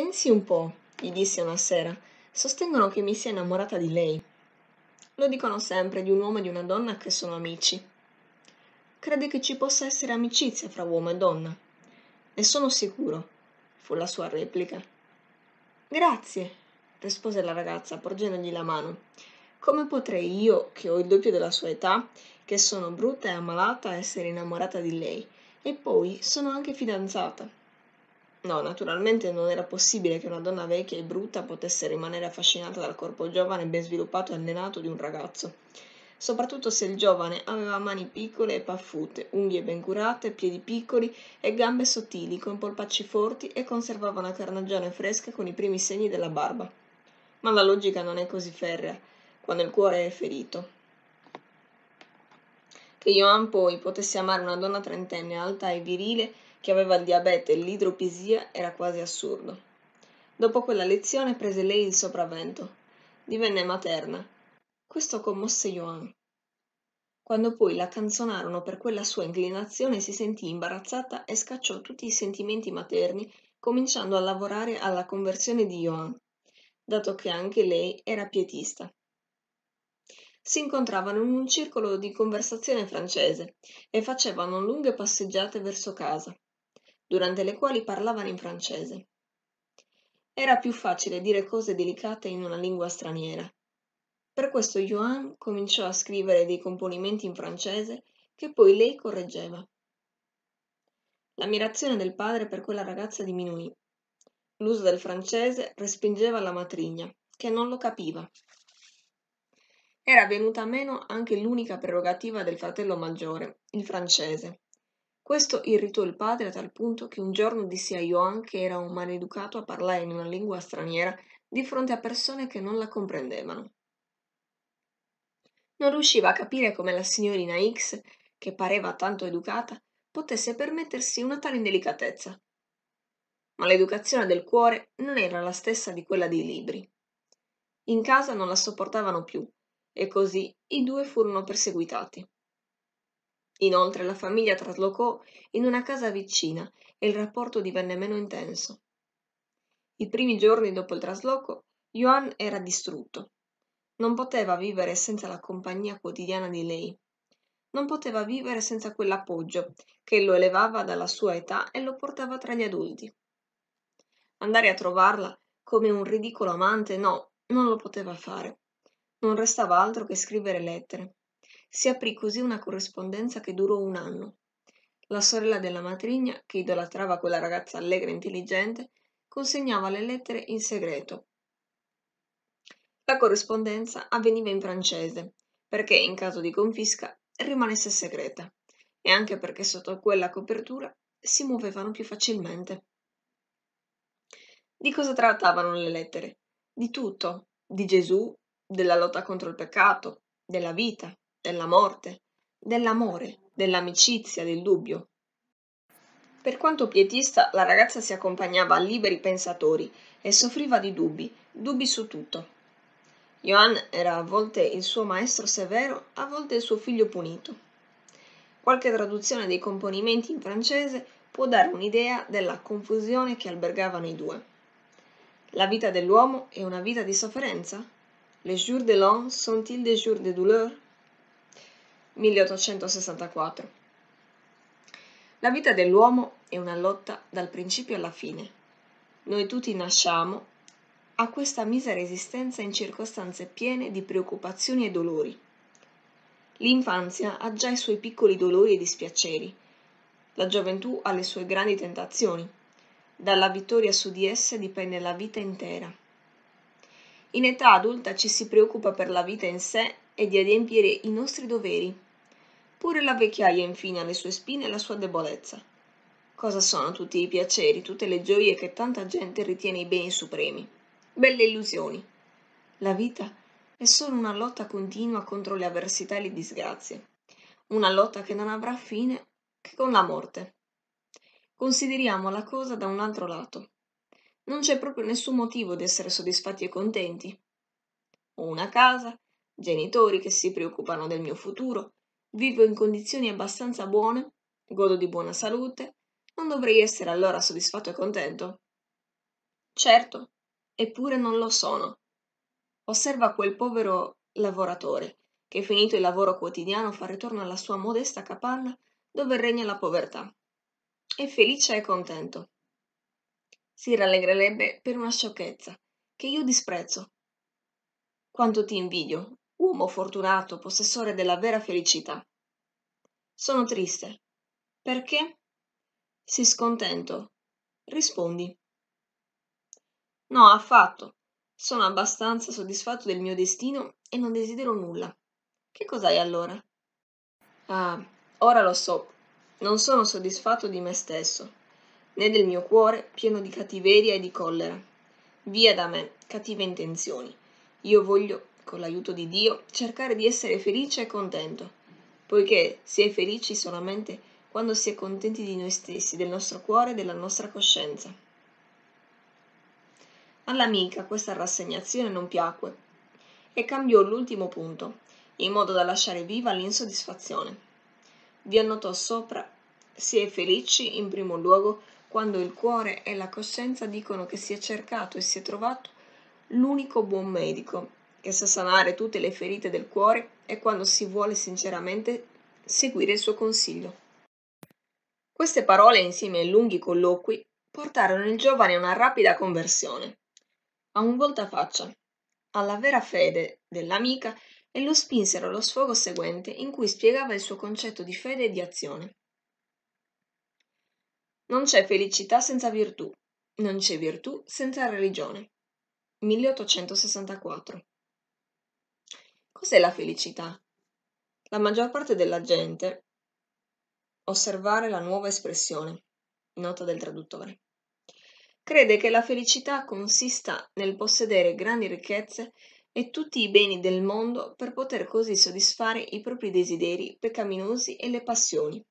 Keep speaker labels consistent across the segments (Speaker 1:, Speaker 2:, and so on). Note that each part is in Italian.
Speaker 1: Pensi un po', gli dissi una sera, sostengono che mi sia innamorata di lei. Lo dicono sempre di un uomo e di una donna che sono amici. Crede che ci possa essere amicizia fra uomo e donna? Ne sono sicuro, fu la sua replica. Grazie, rispose la ragazza porgendogli la mano. Come potrei io, che ho il doppio della sua età, che sono brutta e ammalata, essere innamorata di lei? E poi sono anche fidanzata. No, naturalmente non era possibile che una donna vecchia e brutta potesse rimanere affascinata dal corpo giovane ben sviluppato e allenato di un ragazzo, soprattutto se il giovane aveva mani piccole e paffute, unghie ben curate, piedi piccoli e gambe sottili con polpacci forti e conservava una carnagione fresca con i primi segni della barba. Ma la logica non è così ferrea quando il cuore è ferito che Johan poi potesse amare una donna trentenne alta e virile che aveva il diabete e l'idropisia era quasi assurdo. Dopo quella lezione prese lei il sopravvento. Divenne materna. Questo commosse Johan. Quando poi la canzonarono per quella sua inclinazione si sentì imbarazzata e scacciò tutti i sentimenti materni, cominciando a lavorare alla conversione di Johan, dato che anche lei era pietista si incontravano in un circolo di conversazione francese e facevano lunghe passeggiate verso casa, durante le quali parlavano in francese. Era più facile dire cose delicate in una lingua straniera. Per questo Yuan cominciò a scrivere dei componimenti in francese che poi lei correggeva. L'ammirazione del padre per quella ragazza diminuì. L'uso del francese respingeva la matrigna, che non lo capiva. Era venuta meno anche l'unica prerogativa del fratello maggiore, il francese. Questo irritò il padre a tal punto che un giorno disse a Johan che era un maleducato a parlare in una lingua straniera di fronte a persone che non la comprendevano. Non riusciva a capire come la signorina X, che pareva tanto educata, potesse permettersi una tale indelicatezza. Ma l'educazione del cuore non era la stessa di quella dei libri. In casa non la sopportavano più e così i due furono perseguitati. Inoltre la famiglia traslocò in una casa vicina e il rapporto divenne meno intenso. I primi giorni dopo il trasloco, Johan era distrutto. Non poteva vivere senza la compagnia quotidiana di lei. Non poteva vivere senza quell'appoggio che lo elevava dalla sua età e lo portava tra gli adulti. Andare a trovarla come un ridicolo amante, no, non lo poteva fare. Non restava altro che scrivere lettere. Si aprì così una corrispondenza che durò un anno. La sorella della matrigna, che idolatrava quella ragazza allegra e intelligente, consegnava le lettere in segreto. La corrispondenza avveniva in francese, perché in caso di confisca rimanesse segreta, e anche perché sotto quella copertura si muovevano più facilmente. Di cosa trattavano le lettere? Di tutto, di Gesù, della lotta contro il peccato, della vita, della morte, dell'amore, dell'amicizia, del dubbio. Per quanto pietista, la ragazza si accompagnava a liberi pensatori e soffriva di dubbi, dubbi su tutto. Johann era a volte il suo maestro severo, a volte il suo figlio punito. Qualche traduzione dei componimenti in francese può dare un'idea della confusione che albergavano i due. La vita dell'uomo è una vita di sofferenza? Les jours de l'an sont-ils des jours de douleur? 1864. La vita dell'uomo è una lotta dal principio alla fine. Noi tutti nasciamo a questa misera esistenza in circostanze piene di preoccupazioni e dolori. L'infanzia ha già i suoi piccoli dolori e dispiaceri, la gioventù ha le sue grandi tentazioni. Dalla vittoria su di esse dipende la vita intera. In età adulta ci si preoccupa per la vita in sé e di adempiere i nostri doveri. Pure la vecchiaia infine ha le sue spine e la sua debolezza. Cosa sono tutti i piaceri, tutte le gioie che tanta gente ritiene i beni supremi? Belle illusioni. La vita è solo una lotta continua contro le avversità e le disgrazie. Una lotta che non avrà fine che con la morte. Consideriamo la cosa da un altro lato non c'è proprio nessun motivo d'essere soddisfatti e contenti. Ho una casa, genitori che si preoccupano del mio futuro, vivo in condizioni abbastanza buone, godo di buona salute, non dovrei essere allora soddisfatto e contento? Certo, eppure non lo sono. Osserva quel povero lavoratore che finito il lavoro quotidiano fa ritorno alla sua modesta capanna dove regna la povertà. È felice e contento si rallegrerebbe per una sciocchezza che io disprezzo. Quanto ti invidio, uomo fortunato, possessore della vera felicità. Sono triste. Perché? Sei scontento. Rispondi. No, affatto. Sono abbastanza soddisfatto del mio destino e non desidero nulla. Che cos'hai allora? Ah, ora lo so. Non sono soddisfatto di me stesso né del mio cuore pieno di cattiveria e di collera. Via da me, cattive intenzioni. Io voglio, con l'aiuto di Dio, cercare di essere felice e contento, poiché si è felici solamente quando si è contenti di noi stessi, del nostro cuore e della nostra coscienza. All'amica questa rassegnazione non piacque e cambiò l'ultimo punto, in modo da lasciare viva l'insoddisfazione. Vi annotò sopra, si è felici in primo luogo quando il cuore e la coscienza dicono che si è cercato e si è trovato l'unico buon medico che sa sanare tutte le ferite del cuore e quando si vuole sinceramente seguire il suo consiglio. Queste parole, insieme ai lunghi colloqui, portarono il giovane a una rapida conversione, a un voltafaccia, alla vera fede dell'amica e lo spinsero allo sfogo seguente in cui spiegava il suo concetto di fede e di azione. Non c'è felicità senza virtù, non c'è virtù senza religione. 1864. Cos'è la felicità? La maggior parte della gente osservare la nuova espressione, nota del traduttore. Crede che la felicità consista nel possedere grandi ricchezze e tutti i beni del mondo per poter così soddisfare i propri desideri peccaminosi e le passioni.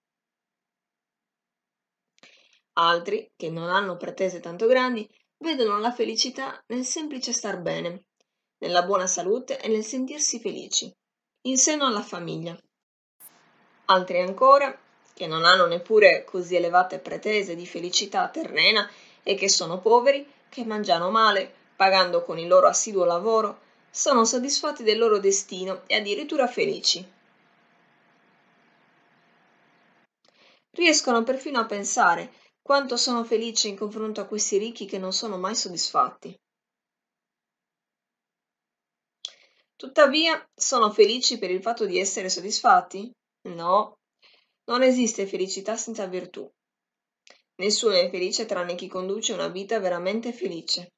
Speaker 1: Altri, che non hanno pretese tanto grandi, vedono la felicità nel semplice star bene, nella buona salute e nel sentirsi felici, in seno alla famiglia. Altri ancora, che non hanno neppure così elevate pretese di felicità terrena e che sono poveri, che mangiano male, pagando con il loro assiduo lavoro, sono soddisfatti del loro destino e addirittura felici. Riescono perfino a pensare quanto sono felice in confronto a questi ricchi che non sono mai soddisfatti. Tuttavia, sono felici per il fatto di essere soddisfatti? No, non esiste felicità senza virtù. Nessuno è felice tranne chi conduce una vita veramente felice.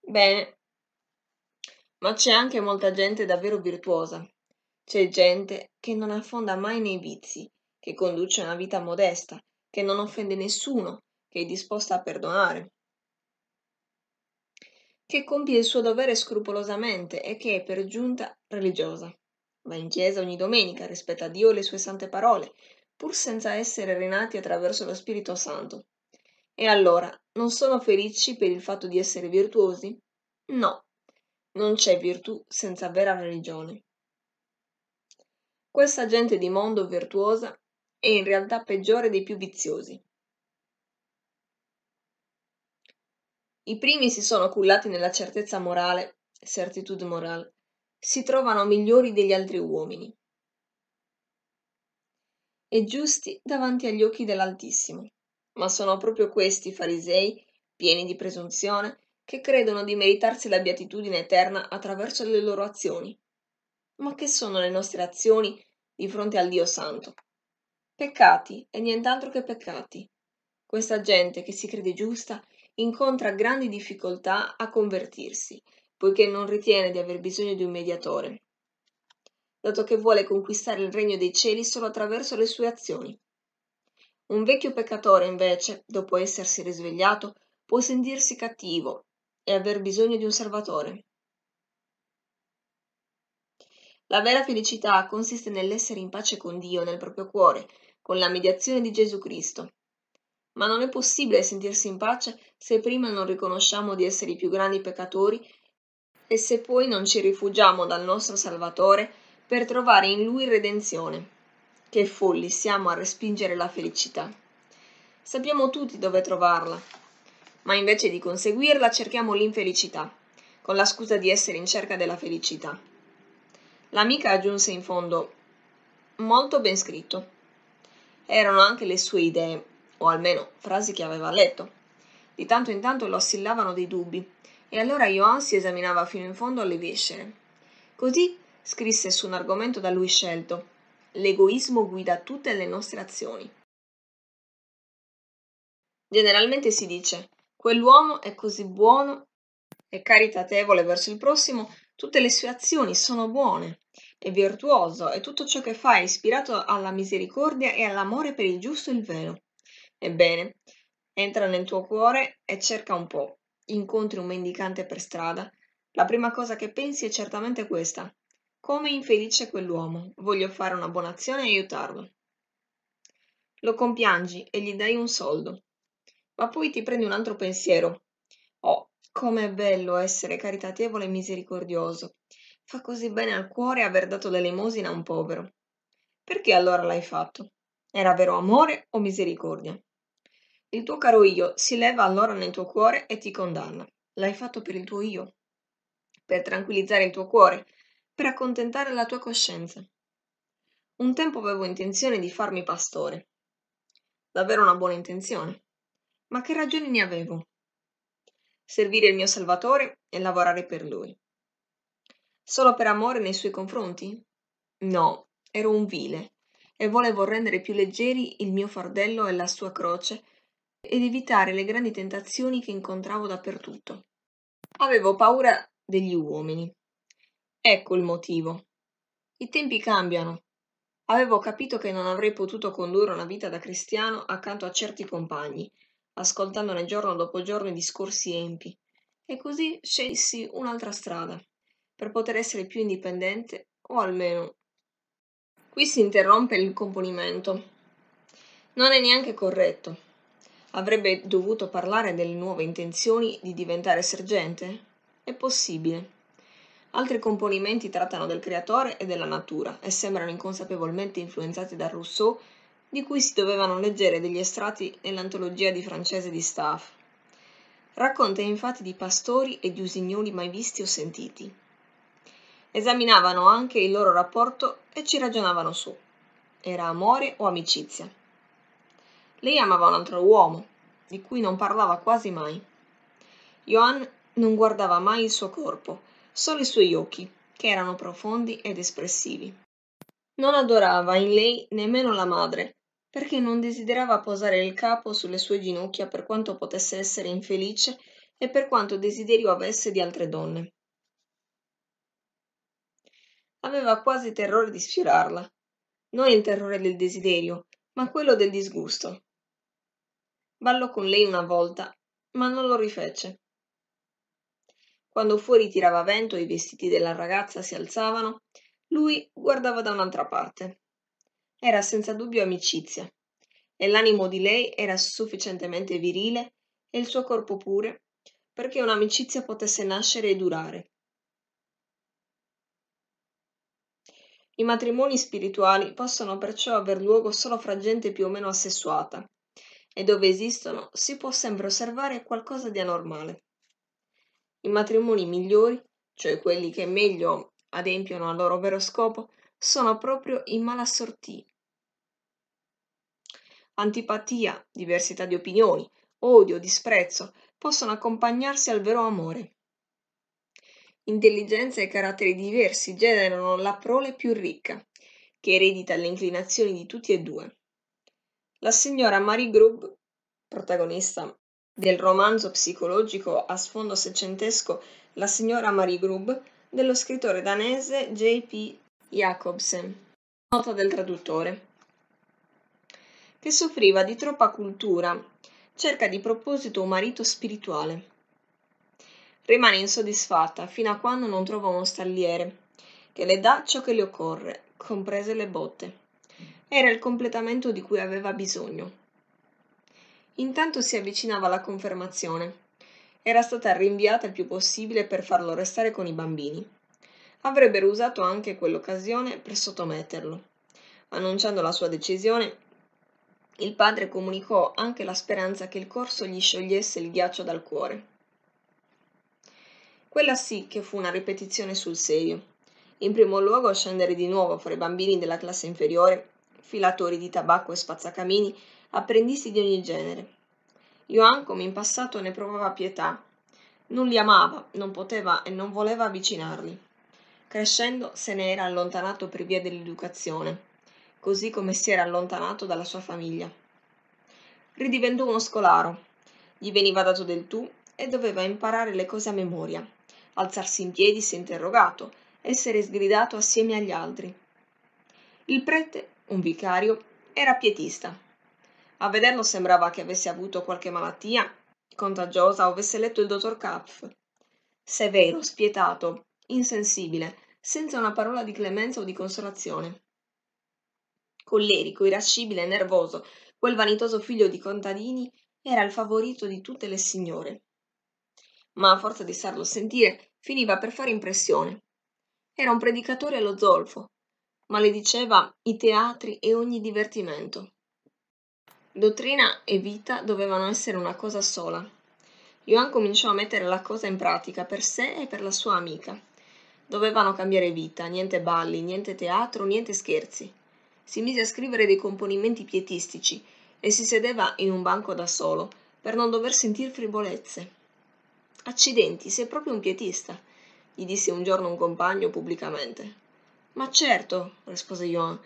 Speaker 1: Bene, ma c'è anche molta gente davvero virtuosa. C'è gente che non affonda mai nei vizi, che conduce una vita modesta, che non offende nessuno, che è disposta a perdonare, che compie il suo dovere scrupolosamente e che è per giunta religiosa. Va in chiesa ogni domenica, rispetta Dio e le sue sante parole, pur senza essere rinati attraverso lo Spirito Santo. E allora, non sono felici per il fatto di essere virtuosi? No, non c'è virtù senza vera religione. Questa gente di mondo virtuosa è in realtà peggiore dei più viziosi. I primi si sono cullati nella certezza morale, certitude morale, si trovano migliori degli altri uomini e giusti davanti agli occhi dell'Altissimo. Ma sono proprio questi farisei, pieni di presunzione, che credono di meritarsi la beatitudine eterna attraverso le loro azioni. Ma che sono le nostre azioni di fronte al Dio Santo? Peccati e nient'altro che peccati. Questa gente che si crede giusta incontra grandi difficoltà a convertirsi, poiché non ritiene di aver bisogno di un mediatore, dato che vuole conquistare il regno dei cieli solo attraverso le sue azioni. Un vecchio peccatore, invece, dopo essersi risvegliato, può sentirsi cattivo e aver bisogno di un salvatore. La vera felicità consiste nell'essere in pace con Dio nel proprio cuore, con la mediazione di Gesù Cristo. Ma non è possibile sentirsi in pace se prima non riconosciamo di essere i più grandi peccatori e se poi non ci rifugiamo dal nostro Salvatore per trovare in Lui redenzione. Che folli siamo a respingere la felicità. Sappiamo tutti dove trovarla, ma invece di conseguirla cerchiamo l'infelicità, con la scusa di essere in cerca della felicità. L'amica aggiunse in fondo, molto ben scritto. Erano anche le sue idee, o almeno frasi che aveva letto. Di tanto in tanto lo assillavano dei dubbi, e allora Johan si esaminava fino in fondo alle viscere. Così scrisse su un argomento da lui scelto. L'egoismo guida tutte le nostre azioni. Generalmente si dice, quell'uomo è così buono e caritatevole verso il prossimo, tutte le sue azioni sono buone è virtuoso e tutto ciò che fa è ispirato alla misericordia e all'amore per il giusto e il vero. Ebbene, entra nel tuo cuore e cerca un po'. Incontri un mendicante per strada. La prima cosa che pensi è certamente questa. Come infelice quell'uomo, voglio fare una buona azione e aiutarlo. Lo compiangi e gli dai un soldo. Ma poi ti prendi un altro pensiero. Oh, com'è bello essere caritatevole e misericordioso Fa così bene al cuore aver dato l'elemosina a un povero. Perché allora l'hai fatto? Era vero amore o misericordia? Il tuo caro io si leva allora nel tuo cuore e ti condanna. L'hai fatto per il tuo io, per tranquillizzare il tuo cuore, per accontentare la tua coscienza. Un tempo avevo intenzione di farmi pastore. Davvero una buona intenzione. Ma che ragioni ne avevo? Servire il mio Salvatore e lavorare per lui. Solo per amore nei suoi confronti? No, ero un vile e volevo rendere più leggeri il mio fardello e la sua croce ed evitare le grandi tentazioni che incontravo dappertutto. Avevo paura degli uomini. Ecco il motivo. I tempi cambiano. Avevo capito che non avrei potuto condurre una vita da cristiano accanto a certi compagni, ascoltandone giorno dopo giorno i discorsi empi, e così scelsi un'altra strada per poter essere più indipendente o almeno. Qui si interrompe il componimento. Non è neanche corretto. Avrebbe dovuto parlare delle nuove intenzioni di diventare sergente? È possibile. Altri componimenti trattano del creatore e della natura e sembrano inconsapevolmente influenzati da Rousseau, di cui si dovevano leggere degli estratti nell'antologia di francese di Staff. Racconta infatti di pastori e di usignoli mai visti o sentiti Esaminavano anche il loro rapporto e ci ragionavano su. Era amore o amicizia? Lei amava un altro uomo, di cui non parlava quasi mai. Johan non guardava mai il suo corpo, solo i suoi occhi, che erano profondi ed espressivi. Non adorava in lei nemmeno la madre, perché non desiderava posare il capo sulle sue ginocchia per quanto potesse essere infelice e per quanto desiderio avesse di altre donne aveva quasi terrore di sfiorarla. Non il terrore del desiderio, ma quello del disgusto. Ballò con lei una volta, ma non lo rifece. Quando fuori tirava vento e i vestiti della ragazza si alzavano, lui guardava da un'altra parte. Era senza dubbio amicizia, e l'animo di lei era sufficientemente virile, e il suo corpo pure, perché un'amicizia potesse nascere e durare. I matrimoni spirituali possono perciò aver luogo solo fra gente più o meno assessuata, e dove esistono si può sempre osservare qualcosa di anormale. I matrimoni migliori, cioè quelli che meglio adempiono al loro vero scopo, sono proprio i malassorti. Antipatia, diversità di opinioni, odio, disprezzo possono accompagnarsi al vero amore. Intelligenza e caratteri diversi generano la prole più ricca, che eredita le inclinazioni di tutti e due. La signora Marie Grubb, protagonista del romanzo psicologico a sfondo seicentesco La signora Marie Grubb, dello scrittore danese J.P. Jacobsen, nota del traduttore, che soffriva di troppa cultura, cerca di proposito un marito spirituale. Rimane insoddisfatta fino a quando non trova uno stalliere che le dà ciò che le occorre, comprese le botte. Era il completamento di cui aveva bisogno. Intanto si avvicinava la confermazione. Era stata rinviata il più possibile per farlo restare con i bambini. Avrebbero usato anche quell'occasione per sottometterlo. Annunciando la sua decisione, il padre comunicò anche la speranza che il corso gli sciogliesse il ghiaccio dal cuore. Quella sì che fu una ripetizione sul serio. In primo luogo scendere di nuovo fra i bambini della classe inferiore, filatori di tabacco e spazzacamini, apprendisti di ogni genere. Johan, come in passato, ne provava pietà. Non li amava, non poteva e non voleva avvicinarli. Crescendo se ne era allontanato per via dell'educazione, così come si era allontanato dalla sua famiglia. Ridiventò uno scolaro, gli veniva dato del tu e doveva imparare le cose a memoria alzarsi in piedi se interrogato, essere sgridato assieme agli altri. Il prete, un vicario, era pietista. A vederlo sembrava che avesse avuto qualche malattia contagiosa o avesse letto il dottor Kapf. Severo, spietato, insensibile, senza una parola di clemenza o di consolazione. Collerico, irascibile e nervoso, quel vanitoso figlio di contadini era il favorito di tutte le signore ma a forza di starlo sentire finiva per fare impressione. Era un predicatore allo zolfo, malediceva i teatri e ogni divertimento. Dottrina e vita dovevano essere una cosa sola. Johan cominciò a mettere la cosa in pratica per sé e per la sua amica. Dovevano cambiare vita, niente balli, niente teatro, niente scherzi. Si mise a scrivere dei componimenti pietistici e si sedeva in un banco da solo per non dover sentir frivolezze. Accidenti, sei proprio un pietista, gli disse un giorno un compagno pubblicamente. Ma certo, rispose Johan,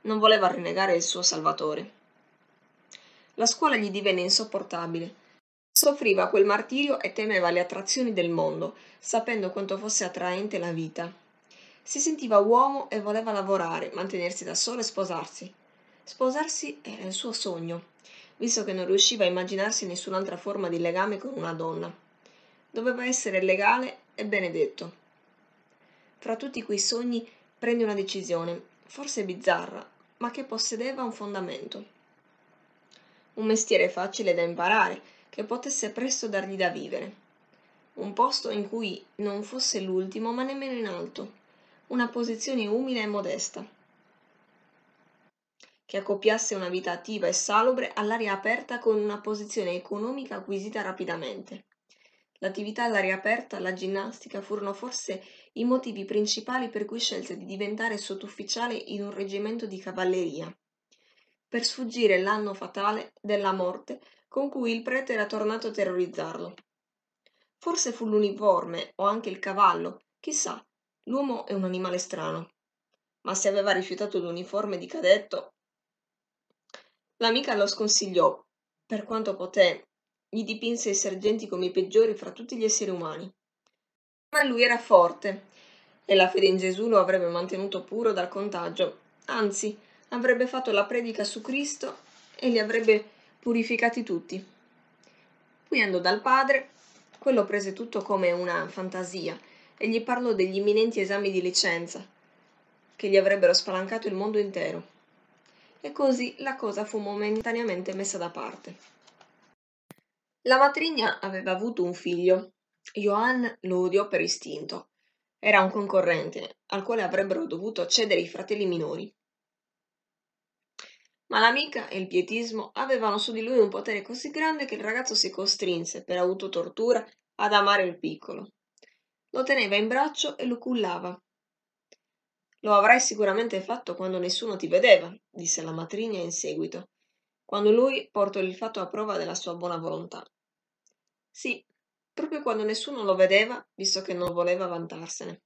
Speaker 1: non voleva rinnegare il suo salvatore. La scuola gli divenne insopportabile. Soffriva quel martirio e temeva le attrazioni del mondo, sapendo quanto fosse attraente la vita. Si sentiva uomo e voleva lavorare, mantenersi da solo e sposarsi. Sposarsi era il suo sogno, visto che non riusciva a immaginarsi nessun'altra forma di legame con una donna doveva essere legale e benedetto. Fra tutti quei sogni prende una decisione, forse bizzarra, ma che possedeva un fondamento. Un mestiere facile da imparare, che potesse presto dargli da vivere. Un posto in cui non fosse l'ultimo, ma nemmeno in alto. Una posizione umile e modesta che accoppiasse una vita attiva e salubre all'aria aperta con una posizione economica acquisita rapidamente. L'attività all'aria aperta, la ginnastica furono forse i motivi principali per cui scelse di diventare sottufficiale in un reggimento di cavalleria, per sfuggire l'anno fatale della morte con cui il prete era tornato a terrorizzarlo. Forse fu l'uniforme o anche il cavallo, chissà, l'uomo è un animale strano. Ma se aveva rifiutato l'uniforme di cadetto, l'amica lo sconsigliò per quanto poté gli dipinse i sergenti come i peggiori fra tutti gli esseri umani. Ma lui era forte e la fede in Gesù lo avrebbe mantenuto puro dal contagio, anzi avrebbe fatto la predica su Cristo e li avrebbe purificati tutti. Qui andò dal padre, quello prese tutto come una fantasia e gli parlò degli imminenti esami di licenza, che gli avrebbero spalancato il mondo intero. E così la cosa fu momentaneamente messa da parte. La matrigna aveva avuto un figlio. Johan lo odiò per istinto. Era un concorrente al quale avrebbero dovuto cedere i fratelli minori. Ma l'amica e il pietismo avevano su di lui un potere così grande che il ragazzo si costrinse, per autotortura, ad amare il piccolo. Lo teneva in braccio e lo cullava. Lo avrai sicuramente fatto quando nessuno ti vedeva, disse la matrigna in seguito, quando lui portò il fatto a prova della sua buona volontà. Sì, proprio quando nessuno lo vedeva, visto che non voleva vantarsene.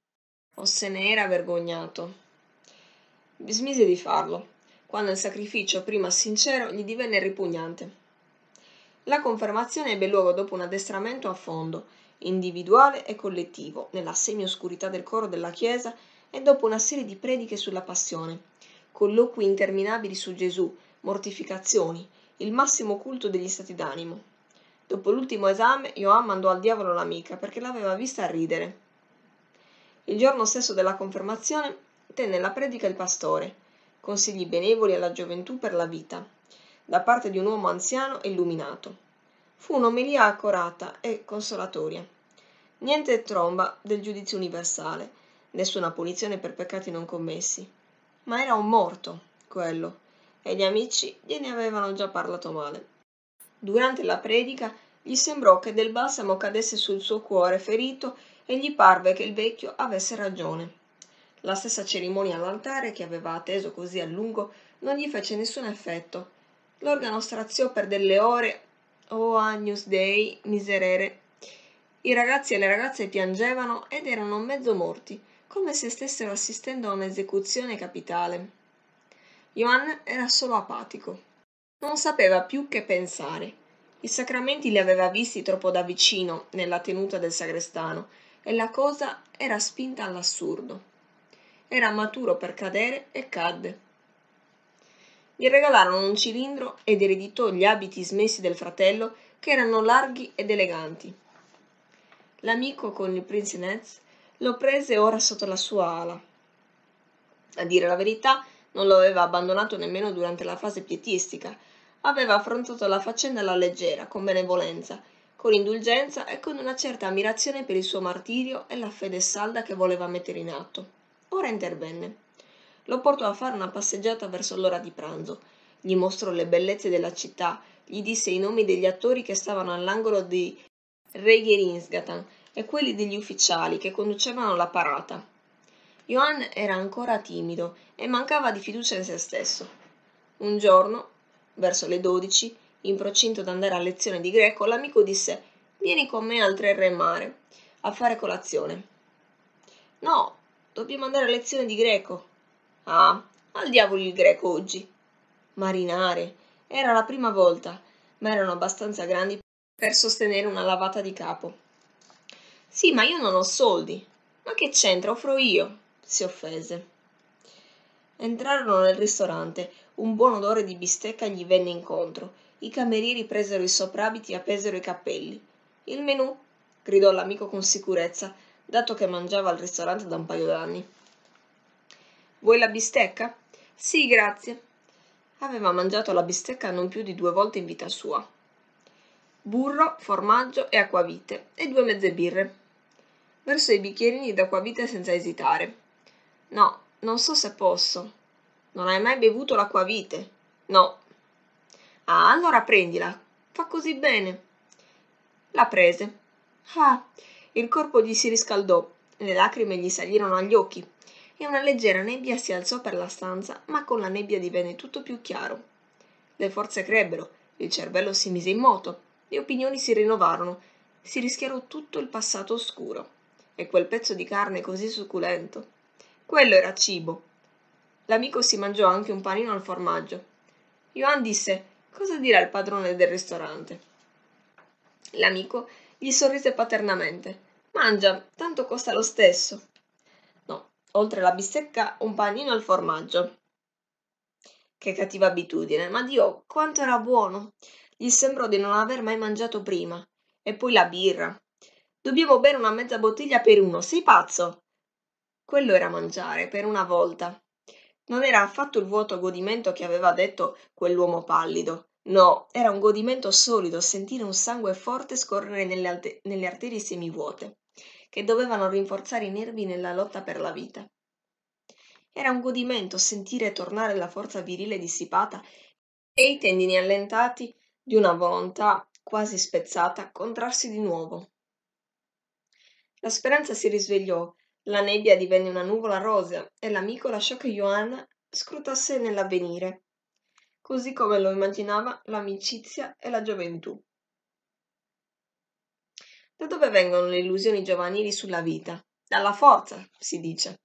Speaker 1: O se ne era vergognato. Smise di farlo, quando il sacrificio, prima sincero, gli divenne ripugnante. La confermazione ebbe luogo dopo un addestramento a fondo, individuale e collettivo, nella semioscurità del coro della chiesa e dopo una serie di prediche sulla passione, colloqui interminabili su Gesù, mortificazioni, il massimo culto degli stati d'animo. Dopo l'ultimo esame, Johan mandò al diavolo l'amica perché l'aveva vista ridere. Il giorno stesso della confermazione tenne la predica il pastore, consigli benevoli alla gioventù per la vita, da parte di un uomo anziano e illuminato. Fu un'omelia accorata e consolatoria. Niente tromba del giudizio universale, nessuna punizione per peccati non commessi. Ma era un morto, quello, e gli amici gliene avevano già parlato male durante la predica gli sembrò che del balsamo cadesse sul suo cuore ferito e gli parve che il vecchio avesse ragione. La stessa cerimonia all'altare, che aveva atteso così a lungo, non gli fece nessun effetto. L'organo straziò per delle ore oh, Agnus Dei, miserere. I ragazzi e le ragazze piangevano ed erano mezzo morti, come se stessero assistendo a un'esecuzione capitale. Johan era solo apatico non sapeva più che pensare i sacramenti li aveva visti troppo da vicino nella tenuta del sagrestano e la cosa era spinta all'assurdo era maturo per cadere e cadde gli regalarono un cilindro ed ereditò gli abiti smessi del fratello che erano larghi ed eleganti l'amico con il prince Nez lo prese ora sotto la sua ala a dire la verità non lo aveva abbandonato nemmeno durante la fase pietistica aveva affrontato la faccenda alla leggera, con benevolenza, con indulgenza e con una certa ammirazione per il suo martirio e la fede salda che voleva mettere in atto. Ora intervenne. Lo portò a fare una passeggiata verso l'ora di pranzo. Gli mostrò le bellezze della città, gli disse i nomi degli attori che stavano all'angolo di Regherinsgatan e quelli degli ufficiali che conducevano la parata. Johan era ancora timido e mancava di fiducia in se stesso. Un giorno, Verso le dodici, in procinto d'andare a lezione di greco, l'amico disse Vieni con me al Tre Mare a fare colazione. No, dobbiamo andare a lezione di greco. Ah, al diavolo il greco oggi. Marinare. Era la prima volta, ma erano abbastanza grandi per sostenere una lavata di capo. Sì, ma io non ho soldi. Ma che c'entra? Offro io, si offese. Entrarono nel ristorante un buon odore di bistecca gli venne incontro i camerieri presero i soprabiti e appesero i cappelli il menù gridò l'amico con sicurezza dato che mangiava al ristorante da un paio d'anni vuoi la bistecca sì grazie aveva mangiato la bistecca non più di due volte in vita sua burro formaggio e acquavite e due mezze birre versò i bicchierini d'acquavite senza esitare no non so se posso non hai mai bevuto l'acquavite? No. Ah, allora prendila. Fa così bene. La prese. Ah, il corpo gli si riscaldò, le lacrime gli salirono agli occhi e una leggera nebbia si alzò per la stanza, ma con la nebbia divenne tutto più chiaro. Le forze crebbero, il cervello si mise in moto, le opinioni si rinnovarono, si rischiarò tutto il passato oscuro e quel pezzo di carne così succulento. Quello era cibo, l'amico si mangiò anche un panino al formaggio. Johan disse: Cosa dirà il padrone del ristorante? L'amico gli sorrise paternamente: Mangia, tanto costa lo stesso. No, oltre la bistecca, un panino al formaggio. Che cattiva abitudine, ma Dio, quanto era buono! Gli sembrò di non aver mai mangiato prima. E poi la birra. Dobbiamo bere una mezza bottiglia per uno, sei pazzo! Quello era mangiare, per una volta. Non era affatto il vuoto godimento che aveva detto quell'uomo pallido. No, era un godimento solido sentire un sangue forte scorrere nelle, alte- nelle arterie semivuote, che dovevano rinforzare i nervi nella lotta per la vita. Era un godimento sentire tornare la forza virile dissipata e i tendini allentati di una volontà quasi spezzata contrarsi di nuovo. La speranza si risvegliò la nebbia divenne una nuvola rosea e l'amico lasciò che Johanna scrutasse nell'avvenire, così come lo immaginava l'amicizia e la gioventù. Da dove vengono le illusioni giovanili sulla vita? Dalla forza, si dice.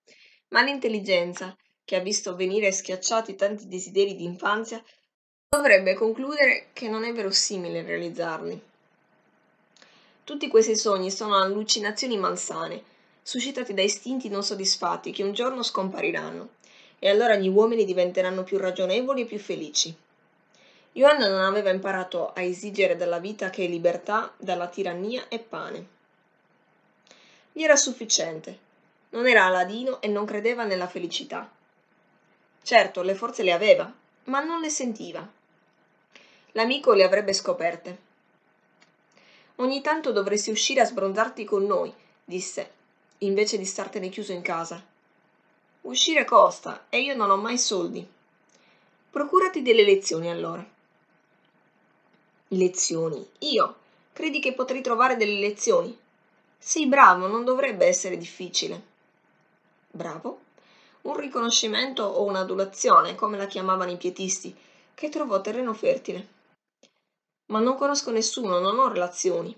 Speaker 1: Ma l'intelligenza, che ha visto venire schiacciati tanti desideri d'infanzia, dovrebbe concludere che non è verosimile realizzarli. Tutti questi sogni sono allucinazioni malsane suscitati da istinti non soddisfatti che un giorno scompariranno, e allora gli uomini diventeranno più ragionevoli e più felici. Ioanna non aveva imparato a esigere dalla vita che è libertà, dalla tirannia e pane. Gli era sufficiente. Non era Aladino e non credeva nella felicità. Certo, le forze le aveva, ma non le sentiva. L'amico le avrebbe scoperte. Ogni tanto dovresti uscire a sbronzarti con noi, disse, invece di startene chiuso in casa. Uscire costa e io non ho mai soldi. Procurati delle lezioni allora. Lezioni? Io? Credi che potrei trovare delle lezioni? Sei bravo, non dovrebbe essere difficile. Bravo? Un riconoscimento o un'adulazione, come la chiamavano i pietisti, che trovò terreno fertile. Ma non conosco nessuno, non ho relazioni.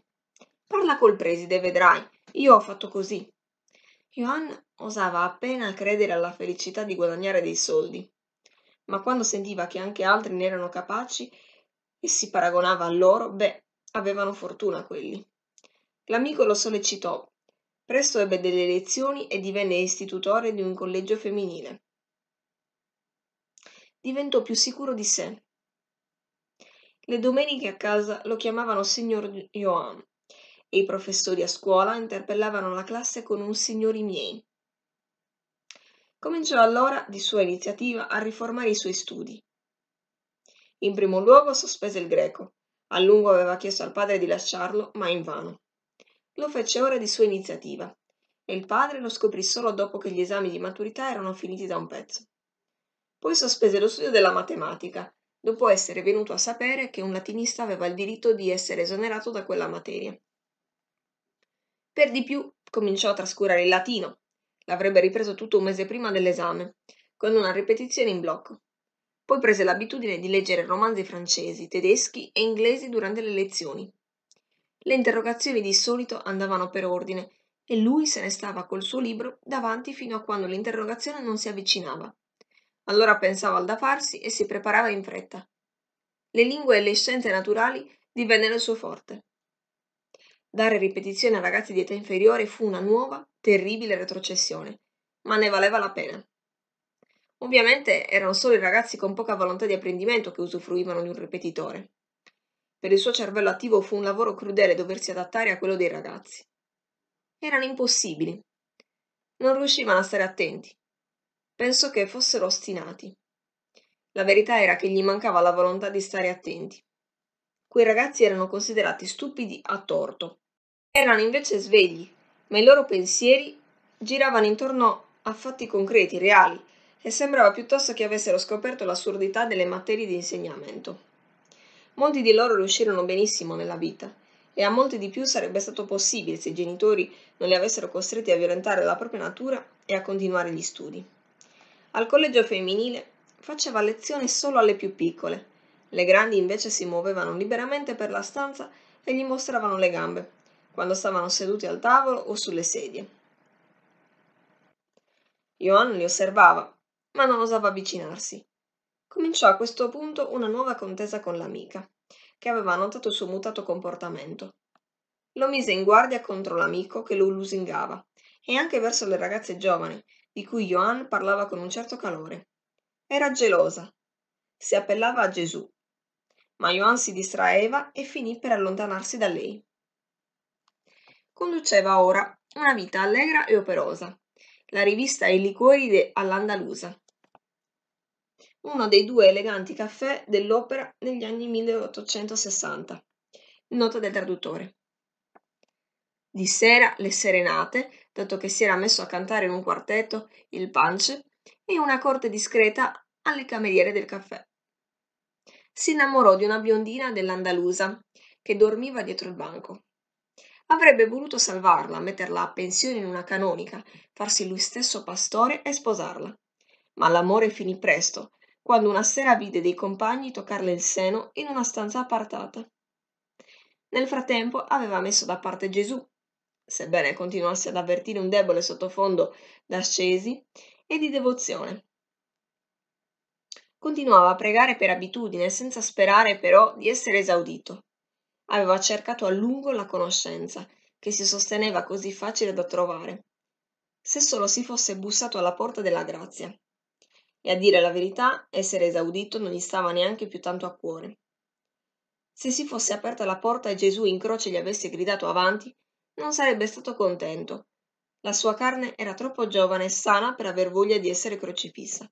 Speaker 1: Parla col preside, vedrai. Io ho fatto così. Juan osava appena credere alla felicità di guadagnare dei soldi, ma quando sentiva che anche altri ne erano capaci e si paragonava a loro, beh, avevano fortuna quelli. L'amico lo sollecitò, presto ebbe delle lezioni e divenne istitutore di un collegio femminile. Diventò più sicuro di sé. Le domeniche a casa lo chiamavano signor Johan i professori a scuola interpellavano la classe con un signori miei. Cominciò allora, di sua iniziativa, a riformare i suoi studi. In primo luogo sospese il greco. A lungo aveva chiesto al padre di lasciarlo, ma invano. Lo fece ora di sua iniziativa, e il padre lo scoprì solo dopo che gli esami di maturità erano finiti da un pezzo. Poi sospese lo studio della matematica, dopo essere venuto a sapere che un latinista aveva il diritto di essere esonerato da quella materia. Per di più cominciò a trascurare il latino. L'avrebbe ripreso tutto un mese prima dell'esame, con una ripetizione in blocco. Poi prese l'abitudine di leggere romanzi francesi, tedeschi e inglesi durante le lezioni. Le interrogazioni di solito andavano per ordine e lui se ne stava col suo libro davanti fino a quando l'interrogazione non si avvicinava. Allora pensava al da farsi e si preparava in fretta. Le lingue e le scienze naturali divennero il suo forte. Dare ripetizione a ragazzi di età inferiore fu una nuova, terribile retrocessione, ma ne valeva la pena. Ovviamente erano solo i ragazzi con poca volontà di apprendimento che usufruivano di un ripetitore. Per il suo cervello attivo fu un lavoro crudele doversi adattare a quello dei ragazzi. Erano impossibili. Non riuscivano a stare attenti. Pensò che fossero ostinati. La verità era che gli mancava la volontà di stare attenti quei ragazzi erano considerati stupidi a torto. Erano invece svegli, ma i loro pensieri giravano intorno a fatti concreti, reali, e sembrava piuttosto che avessero scoperto l'assurdità delle materie di insegnamento. Molti di loro riuscirono benissimo nella vita, e a molti di più sarebbe stato possibile se i genitori non li avessero costretti a violentare la propria natura e a continuare gli studi. Al collegio femminile faceva lezione solo alle più piccole, le grandi invece si muovevano liberamente per la stanza e gli mostravano le gambe, quando stavano seduti al tavolo o sulle sedie. Johan li osservava, ma non osava avvicinarsi. Cominciò a questo punto una nuova contesa con l'amica, che aveva notato il suo mutato comportamento. Lo mise in guardia contro l'amico che lo lusingava, e anche verso le ragazze giovani, di cui Johan parlava con un certo calore. Era gelosa. Si appellava a Gesù ma Johan si distraeva e finì per allontanarsi da lei. Conduceva ora una vita allegra e operosa, la rivista e i liquori all'Andalusa, uno dei due eleganti caffè dell'opera negli anni 1860. Nota del traduttore. Di sera le serenate, dato che si era messo a cantare in un quartetto, il pance, e una corte discreta alle cameriere del caffè si innamorò di una biondina dell'Andalusa che dormiva dietro il banco. Avrebbe voluto salvarla, metterla a pensione in una canonica, farsi lui stesso pastore e sposarla. Ma l'amore finì presto, quando una sera vide dei compagni toccarle il seno in una stanza appartata. Nel frattempo aveva messo da parte Gesù, sebbene continuasse ad avvertire un debole sottofondo d'ascesi e di devozione. Continuava a pregare per abitudine, senza sperare però di essere esaudito. Aveva cercato a lungo la conoscenza, che si sosteneva così facile da trovare. Se solo si fosse bussato alla porta della grazia. E a dire la verità, essere esaudito non gli stava neanche più tanto a cuore. Se si fosse aperta la porta e Gesù in croce gli avesse gridato avanti, non sarebbe stato contento. La sua carne era troppo giovane e sana per aver voglia di essere crocifissa.